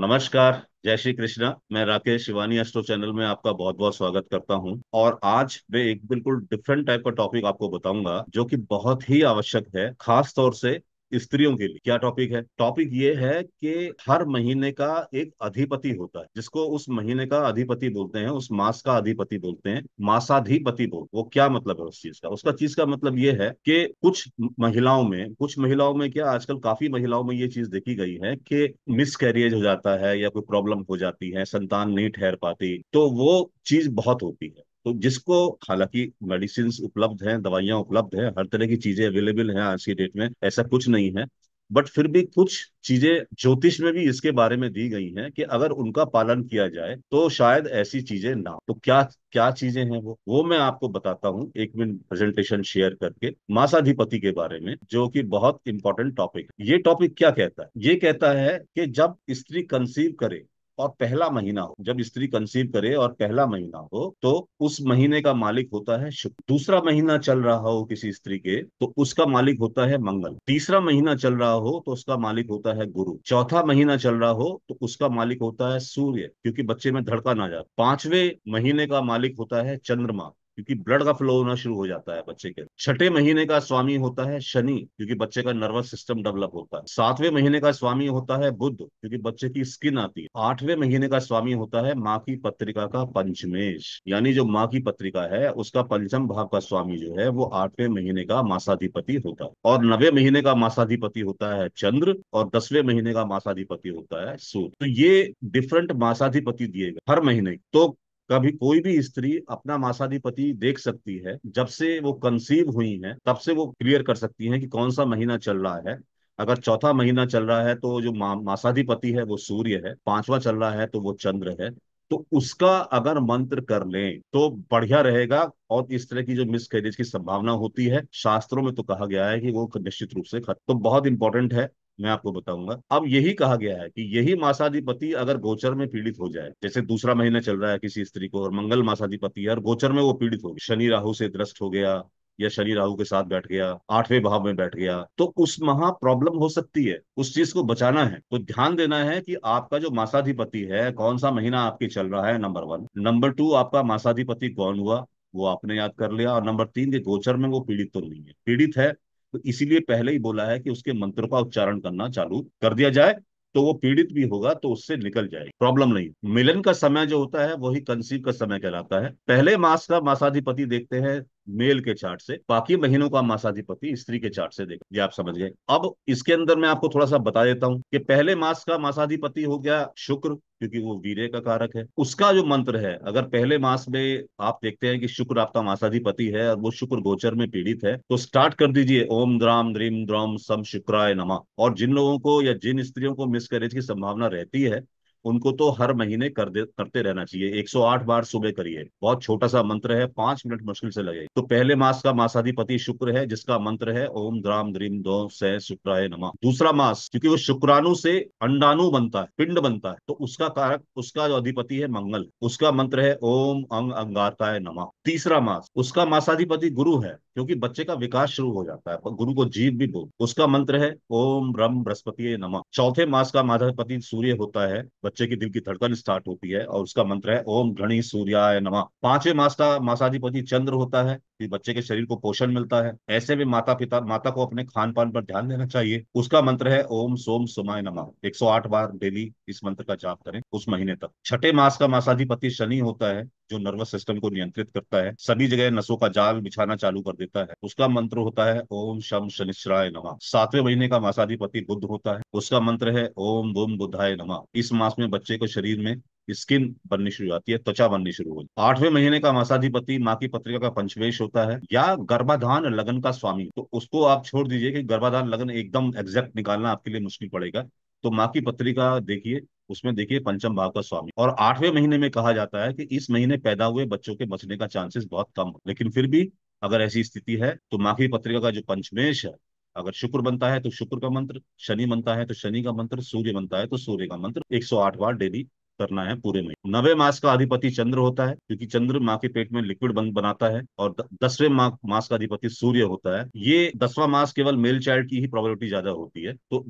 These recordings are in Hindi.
नमस्कार जय श्री कृष्णा मैं राकेश शिवानी एस्ट्रो चैनल में आपका बहुत बहुत स्वागत करता हूं और आज मैं एक बिल्कुल डिफरेंट टाइप का टॉपिक आपको बताऊंगा जो कि बहुत ही आवश्यक है खास तौर से स्त्रियों के लिए क्या टॉपिक है टॉपिक ये है कि हर महीने का एक अधिपति होता है जिसको उस महीने का अधिपति बोलते हैं उस मास का अधिपति बोलते हैं मासाधिपति बोल वो क्या मतलब है उस चीज का उसका चीज का मतलब ये है कि कुछ महिलाओं में कुछ महिलाओं में क्या आजकल काफी महिलाओं में ये चीज देखी गई है कि मिस कैरियज हो जाता है या कोई प्रॉब्लम हो जाती है संतान नहीं ठहर पाती तो वो चीज बहुत होती है तो जिसको हालांकि मेडिसिन उपलब्ध हैं दवाइयाँ उपलब्ध हैं हर तरह की चीजें अवेलेबल हैं आज की डेट में ऐसा कुछ नहीं है बट फिर भी कुछ चीजें ज्योतिष में भी इसके बारे में दी गई हैं कि अगर उनका पालन किया जाए तो शायद ऐसी चीजें ना तो क्या क्या चीजें हैं वो वो मैं आपको बताता हूँ एक मिनट प्रेजेंटेशन शेयर करके मासाधिपति के बारे में जो कि बहुत इंपॉर्टेंट टॉपिक है ये टॉपिक क्या कहता है ये कहता है कि जब स्त्री कंसीव करे और पहला महीना हो जब स्त्री कंसीव करे और पहला महीना हो तो उस महीने का मालिक होता है शुक्र दूसरा महीना चल रहा हो किसी स्त्री के तो उसका मालिक होता है मंगल तीसरा महीना चल रहा हो तो उसका मालिक होता है गुरु चौथा महीना चल रहा हो तो उसका मालिक होता है सूर्य क्योंकि बच्चे में धड़का ना जाए पांचवे महीने का मालिक होता है चंद्रमा क्योंकि ब्लड का फ्लो होना शुरू हो जाता है बच्चे के छठे महीने का स्वामी होता है शनि क्योंकि बच्चे का नर्वस सिस्टम डेवलप होता है सातवें महीने का स्वामी होता है बुद्ध क्योंकि बच्चे की स्किन आती है आठवें महीने का स्वामी होता है माँ की पत्रिका का पंचमेश यानी जो माँ की पत्रिका है उसका पंचम भाव का स्वामी जो है वो आठवें महीने का मासाधिपति होता है और नवे महीने का मासाधिपति होता है चंद्र और दसवें महीने का मासाधिपति होता है सूर्य तो ये डिफरेंट मासाधिपति दिए गए हर महीने तो कभी कोई भी स्त्री अपना मासाधिपति देख सकती है जब से वो कंसीव हुई है तब से वो क्लियर कर सकती है कि कौन सा महीना चल रहा है अगर चौथा महीना चल रहा है तो जो मा, मासाधिपति है वो सूर्य है पांचवा चल रहा है तो वो चंद्र है तो उसका अगर मंत्र कर लें तो बढ़िया रहेगा और इस तरह की जो मिस कैरेज की संभावना होती है शास्त्रों में तो कहा गया है कि वो निश्चित रूप से खत्म तो बहुत इंपॉर्टेंट है मैं आपको बताऊंगा अब यही कहा गया है कि यही मासाधिपति अगर गोचर में पीड़ित हो जाए जैसे दूसरा महीना चल रहा है किसी स्त्री को और मंगल मासाधिपति है और गोचर में वो पीड़ित हो गया शनि राहु से ग्रस्त हो गया या शनि राहु के साथ बैठ गया आठवें भाव में बैठ गया तो उस महा प्रॉब्लम हो सकती है उस चीज को बचाना है तो ध्यान देना है कि आपका जो मासाधिपति है कौन सा महीना आपके चल रहा है नंबर वन नंबर टू आपका मासाधिपति कौन हुआ वो आपने याद कर लिया और नंबर तीन के गोचर में वो पीड़ित तो नहीं है पीड़ित है तो इसीलिए पहले ही बोला है कि उसके मंत्र का उच्चारण करना चालू कर दिया जाए तो वो पीड़ित भी होगा तो उससे निकल जाएगी प्रॉब्लम नहीं मिलन का समय जो होता है वही कंसीव का समय कहलाता है पहले मास का मासाधिपति देखते हैं मेल के चार्ट से बाकी महीनों का मासाधिपति स्त्री के चार्ट से देख ये आप समझ गए अब इसके अंदर मैं आपको थोड़ा सा बता देता हूँ कि पहले मास का मासाधिपति हो गया शुक्र क्योंकि वो वीर्य का कारक है उसका जो मंत्र है अगर पहले मास में आप देखते हैं कि शुक्र आपका मासाधिपति है और वो शुक्र गोचर में पीड़ित है तो स्टार्ट कर दीजिए ओम द्राम द्रीम द्रोम सम शुक्राय नमा और जिन लोगों को या जिन स्त्रियों को करेज की संभावना रहती है उनको तो हर महीने कर दे करते रहना चाहिए 108 बार सुबह करिए बहुत छोटा सा मंत्र है पांच मिनट मुश्किल से लगे तो पहले मास का मासाधिपति शुक्र है जिसका मंत्र है ओम द्राम द्रीम दो सह शुक्राय नमा दूसरा मास क्योंकि वो शुक्राणु से अंडाणु बनता है पिंड बनता है तो उसका कारक उसका जो अधिपति है मंगल उसका मंत्र है ओम अंग अंगाताय नमा तीसरा मास उसका मासाधिपति गुरु है क्योंकि बच्चे का विकास शुरू हो जाता है गुरु को जीव भी बोल उसका मंत्र है ओम रम बृहस्पति नमः चौथे मास का माधवपति सूर्य होता है बच्चे की दिल की धड़कन स्टार्ट होती है और उसका मंत्र है ओम घृणी सूर्याय नमः पांचवे मास का मासाधिपति चंद्र होता है बच्चे के शरीर को पोषण मिलता है ऐसे में माता पिता माता को अपने खान पान पर ध्यान देना चाहिए उसका मंत्र है ओम सोम सुमाय नमः 108 बार डेली इस मंत्र का जाप करें उस महीने तक छठे मास का मासाधिपति शनि होता है जो नर्वस सिस्टम को नियंत्रित करता है सभी जगह नसों का जाल बिछाना चालू कर देता है उसका मंत्र होता है ओम शम शनिश्राय नमा सातवें महीने का मासाधिपति बुद्ध होता है उसका मंत्र है ओम बुम बुद्धाय नमा इस मास में बच्चे को शरीर में स्किन बननी शुरू होती है त्वचा बननी शुरू होती है आठवें महीने का मासाधिपति माँ की पत्रिका का पंचवेश होता है या गर्भाधान लगन का स्वामी तो उसको आप छोड़ दीजिए कि गर्भाधान लगन एकदम एग्जैक्ट निकालना आपके लिए मुश्किल पड़ेगा तो माँ की पत्रिका देखिए उसमें देखिए पंचम भाव का स्वामी और आठवें महीने में कहा जाता है कि इस महीने पैदा हुए बच्चों के बचने का चांसेस बहुत कम लेकिन फिर भी अगर ऐसी स्थिति है तो माखी पत्रिका का जो पंचमेश है अगर शुक्र बनता है तो शुक्र का मंत्र शनि बनता है तो शनि का मंत्र सूर्य बनता है तो सूर्य का मंत्र एक बार डेली करना है पूरे महीने नवे मास का अधिपति चंद्र होता है क्योंकि चंद्र माँ के पेट में लिक्विड बंद बनाता है और दसवें मा, मास का अधिपति सूर्य होता है ये दसवां मास केवल मेल चाइल्ड की ही प्रोबेबिलिटी ज्यादा होती है तो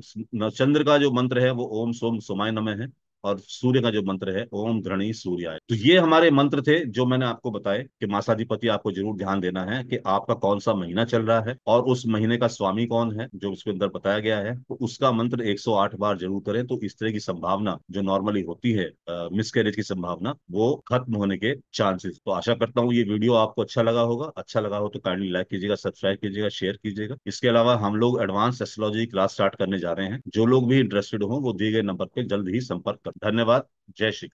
चंद्र का जो मंत्र है वो ओम सोम सोमाय नमय है और सूर्य का जो मंत्र है ओम ध्रणी सूर्याय तो ये हमारे मंत्र थे जो मैंने आपको बताए कि मासाधिपति आपको जरूर ध्यान देना है कि आपका कौन सा महीना चल रहा है और उस महीने का स्वामी कौन है जो उसके अंदर बताया गया है तो उसका मंत्र 108 बार जरूर करें तो इस तरह की संभावना जो नॉर्मली होती है मिसकैरेज की संभावना वो खत्म होने के चांसेस तो आशा करता हूँ ये वीडियो आपको अच्छा लगा होगा अच्छा लगा हो तो काइंडली लाइक कीजिएगा सब्सक्राइब कीजिएगा शेयर कीजिएगा इसके अलावा हम लोग एडवांस एस्ट्रोलॉजी क्लास स्टार्ट करने जा रहे हैं जो लोग भी इंटरेस्टेड हो वो दिए गए नंबर पर जल्द ही संपर्क धन्यवाद जय श्री